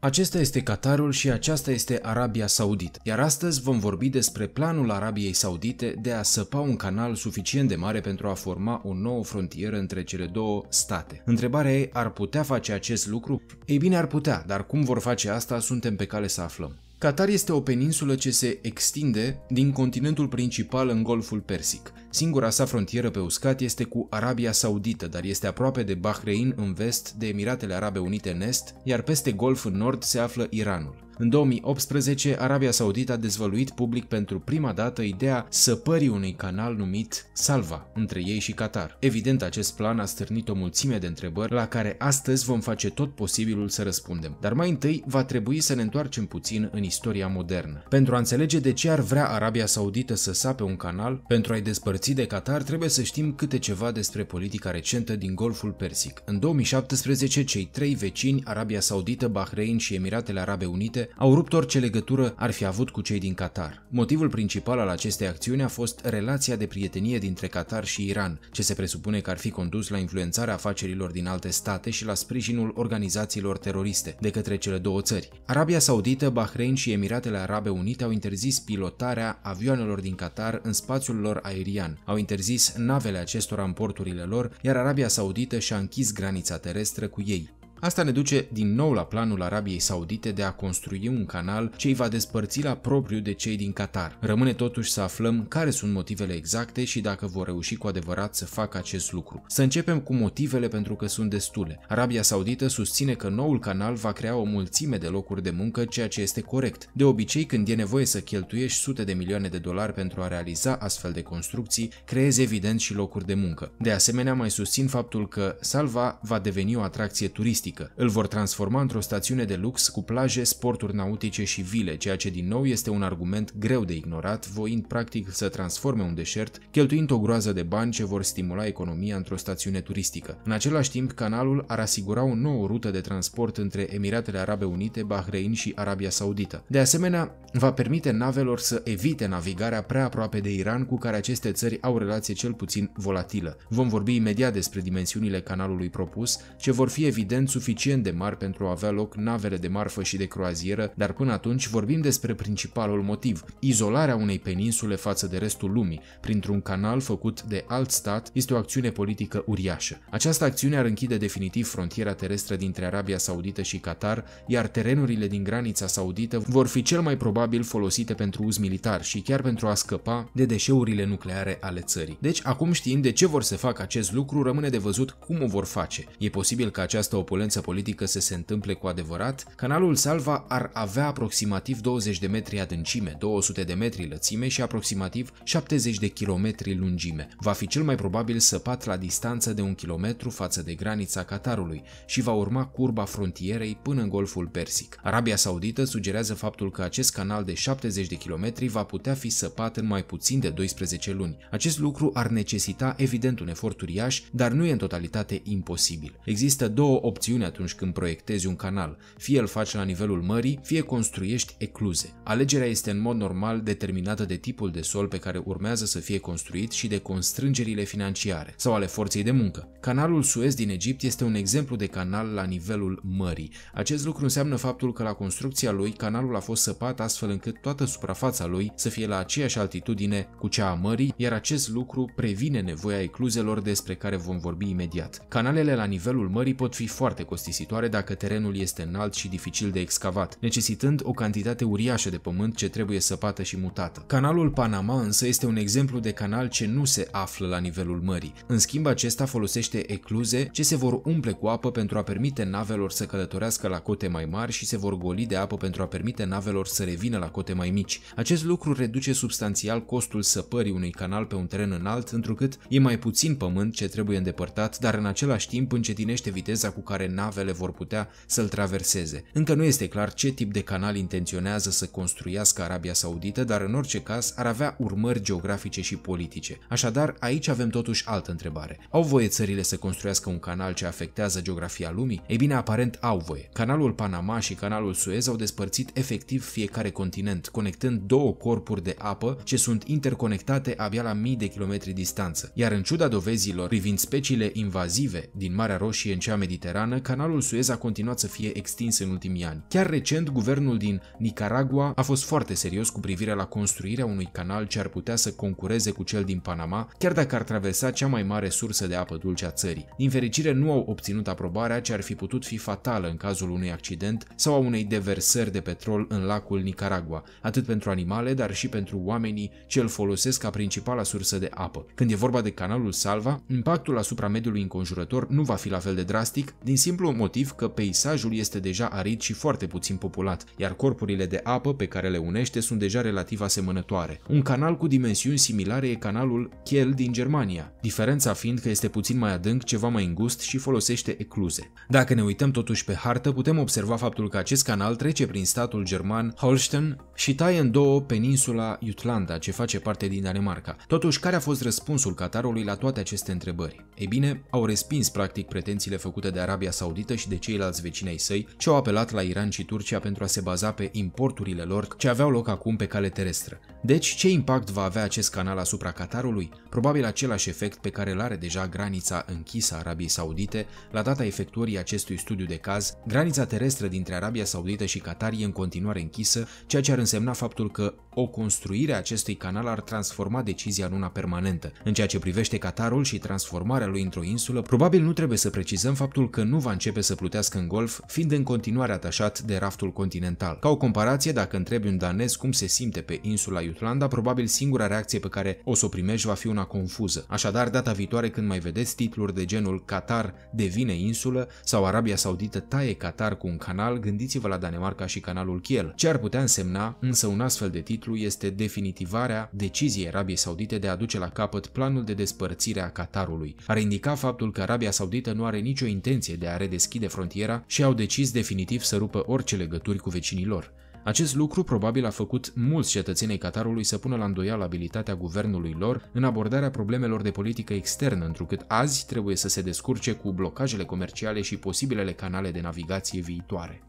Acesta este Qatarul și aceasta este Arabia Saudită, iar astăzi vom vorbi despre planul Arabiei Saudite de a săpa un canal suficient de mare pentru a forma o nouă frontieră între cele două state. Întrebarea e, ar putea face acest lucru? Ei bine, ar putea, dar cum vor face asta suntem pe cale să aflăm. Qatar este o peninsulă ce se extinde din continentul principal în Golful Persic, Singura sa frontieră pe uscat este cu Arabia Saudită, dar este aproape de Bahrein în vest, de Emiratele Arabe Unite în est, iar peste Golf în nord se află Iranul. În 2018, Arabia Saudită a dezvăluit public pentru prima dată ideea săpării unui canal numit Salva între ei și Qatar. Evident, acest plan a stârnit o mulțime de întrebări la care astăzi vom face tot posibilul să răspundem. Dar mai întâi va trebui să ne întoarcem puțin în istoria modernă. Pentru a înțelege de ce ar vrea Arabia Saudită să sape un canal, pentru a-i despărți despărțit de Qatar, trebuie să știm câte ceva despre politica recentă din Golful Persic. În 2017, cei trei vecini, Arabia Saudită, Bahrein și Emiratele Arabe Unite, au rupt orice legătură ar fi avut cu cei din Qatar. Motivul principal al acestei acțiuni a fost relația de prietenie dintre Qatar și Iran, ce se presupune că ar fi condus la influențarea afacerilor din alte state și la sprijinul organizațiilor teroriste de către cele două țări. Arabia Saudită, Bahrein și Emiratele Arabe Unite au interzis pilotarea avioanelor din Qatar în spațiul lor aerian Iran, au interzis navele acestora în porturile lor, iar Arabia Saudită și-a închis granița terestră cu ei. Asta ne duce din nou la planul Arabiei Saudite de a construi un canal ce îi va despărți la propriu de cei din Qatar. Rămâne totuși să aflăm care sunt motivele exacte și dacă vor reuși cu adevărat să facă acest lucru. Să începem cu motivele pentru că sunt destule. Arabia Saudită susține că noul canal va crea o mulțime de locuri de muncă, ceea ce este corect. De obicei, când e nevoie să cheltuiești sute de milioane de dolari pentru a realiza astfel de construcții, creezi evident și locuri de muncă. De asemenea, mai susțin faptul că Salva va deveni o atracție turistică turistică. Îl vor transforma într-o stațiune de lux cu plaje, sporturi nautice și vile, ceea ce din nou este un argument greu de ignorat, voind practic să transforme un deșert, cheltuind o groază de bani ce vor stimula economia într-o stațiune turistică. În același timp, canalul ar asigura o nouă rută de transport între Emiratele Arabe Unite, Bahrein și Arabia Saudită. De asemenea, va permite navelor să evite navigarea prea aproape de Iran cu care aceste țări au relație cel puțin volatilă. Vom vorbi imediat despre dimensiunile canalului propus, ce vor fi evident suficient de mari pentru a avea loc navele de marfă și de croazieră, dar până atunci vorbim despre principalul motiv, izolarea unei peninsule față de restul lumii, printr-un canal făcut de alt stat, este o acțiune politică uriașă. Această acțiune ar închide definitiv frontiera terestră dintre Arabia Saudită și Qatar, iar terenurile din granița saudită vor fi cel mai probabil folosite pentru uz militar și chiar pentru a scăpa de deșeurile nucleare ale țării. Deci, acum știind de ce vor să facă acest lucru, rămâne de văzut cum o vor face. E posibil ca această opulență violență politică să se întâmple cu adevărat, canalul Salva ar avea aproximativ 20 de metri adâncime, 200 de metri lățime și aproximativ 70 de kilometri lungime. Va fi cel mai probabil săpat la distanță de un kilometru față de granița Qatarului și va urma curba frontierei până în Golful Persic. Arabia Saudită sugerează faptul că acest canal de 70 de kilometri va putea fi săpat în mai puțin de 12 luni. Acest lucru ar necesita evident un efort uriaș, dar nu e în totalitate imposibil. Există două opțiuni presiune atunci când proiectezi un canal, fie îl faci la nivelul mării, fie construiești ecluze. Alegerea este în mod normal determinată de tipul de sol pe care urmează să fie construit și de constrângerile financiare sau ale forței de muncă. Canalul Suez din Egipt este un exemplu de canal la nivelul mării. Acest lucru înseamnă faptul că la construcția lui canalul a fost săpat astfel încât toată suprafața lui să fie la aceeași altitudine cu cea a mării, iar acest lucru previne nevoia ecluzelor despre care vom vorbi imediat. Canalele la nivelul mării pot fi foarte costisitoare dacă terenul este înalt și dificil de excavat, necesitând o cantitate uriașă de pământ ce trebuie săpată și mutată. Canalul Panama însă este un exemplu de canal ce nu se află la nivelul mării. În schimb, acesta folosește ecluze ce se vor umple cu apă pentru a permite navelor să călătorească la cote mai mari și se vor goli de apă pentru a permite navelor să revină la cote mai mici. Acest lucru reduce substanțial costul săpării unui canal pe un teren înalt, întrucât e mai puțin pământ ce trebuie îndepărtat, dar în același timp încetinește viteza cu care navele vor putea să-l traverseze. Încă nu este clar ce tip de canal intenționează să construiască Arabia Saudită, dar în orice caz ar avea urmări geografice și politice. Așadar, aici avem totuși altă întrebare. Au voie țările să construiască un canal ce afectează geografia lumii? Ei bine, aparent au voie. Canalul Panama și canalul Suez au despărțit efectiv fiecare continent, conectând două corpuri de apă ce sunt interconectate abia la mii de kilometri distanță. Iar în ciuda dovezilor privind speciile invazive din Marea Roșie în cea mediterană, canalul Suez a continuat să fie extins în ultimii ani. Chiar recent, guvernul din Nicaragua a fost foarte serios cu privire la construirea unui canal ce ar putea să concureze cu cel din Panama, chiar dacă ar traversa cea mai mare sursă de apă dulce a țării. Din fericire, nu au obținut aprobarea ce ar fi putut fi fatală în cazul unui accident sau a unei deversări de petrol în lacul Nicaragua, atât pentru animale, dar și pentru oamenii ce îl folosesc ca principala sursă de apă. Când e vorba de canalul Salva, impactul asupra mediului înconjurător nu va fi la fel de drastic, din simplu motiv că peisajul este deja arid și foarte puțin populat, iar corpurile de apă pe care le unește sunt deja relativ asemănătoare. Un canal cu dimensiuni similare e canalul Kiel din Germania, diferența fiind că este puțin mai adânc, ceva mai îngust și folosește ecluze. Dacă ne uităm totuși pe hartă, putem observa faptul că acest canal trece prin statul german Holstein și taie în două peninsula Jutlanda, ce face parte din Danemarca. Totuși, care a fost răspunsul Qatarului la toate aceste întrebări? Ei bine, au respins practic pretențiile făcute de Arabia Saudită și de ceilalți vecini ai săi, ce au apelat la Iran și Turcia pentru a se baza pe importurile lor ce aveau loc acum pe cale terestră. Deci, ce impact va avea acest canal asupra Qatarului? Probabil același efect pe care îl are deja granița închisă a Arabiei Saudite la data efectuării acestui studiu de caz. Granița terestră dintre Arabia Saudită și Qatar e în continuare închisă, ceea ce ar însemna faptul că o construire a acestui canal ar transforma decizia în una permanentă. În ceea ce privește Qatarul și transformarea lui într-o insulă, probabil nu trebuie să precizăm faptul că nu va va începe să plutească în golf, fiind în continuare atașat de raftul continental. Ca o comparație, dacă întrebi un danez cum se simte pe insula Jutlanda, probabil singura reacție pe care o să o primești va fi una confuză. Așadar, data viitoare când mai vedeți titluri de genul Qatar devine insulă sau Arabia Saudită taie Qatar cu un canal, gândiți-vă la Danemarca și canalul Kiel. Ce ar putea însemna, însă un astfel de titlu este definitivarea deciziei Arabiei Saudite de a duce la capăt planul de despărțire a Qatarului. Ar indica faptul că Arabia Saudită nu are nicio intenție de a redeschide frontiera și au decis definitiv să rupă orice legături cu vecinii lor. Acest lucru probabil a făcut mulți cetățenii Qatarului să pună la îndoială abilitatea guvernului lor în abordarea problemelor de politică externă, întrucât azi trebuie să se descurce cu blocajele comerciale și posibilele canale de navigație viitoare.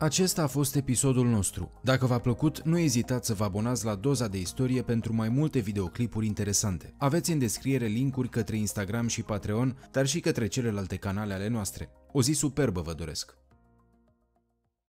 Acesta a fost episodul nostru. Dacă v-a plăcut, nu ezitați să vă abonați la doza de istorie pentru mai multe videoclipuri interesante. Aveți în descriere linkuri către Instagram și Patreon, dar și către celelalte canale ale noastre. O zi superbă vă doresc!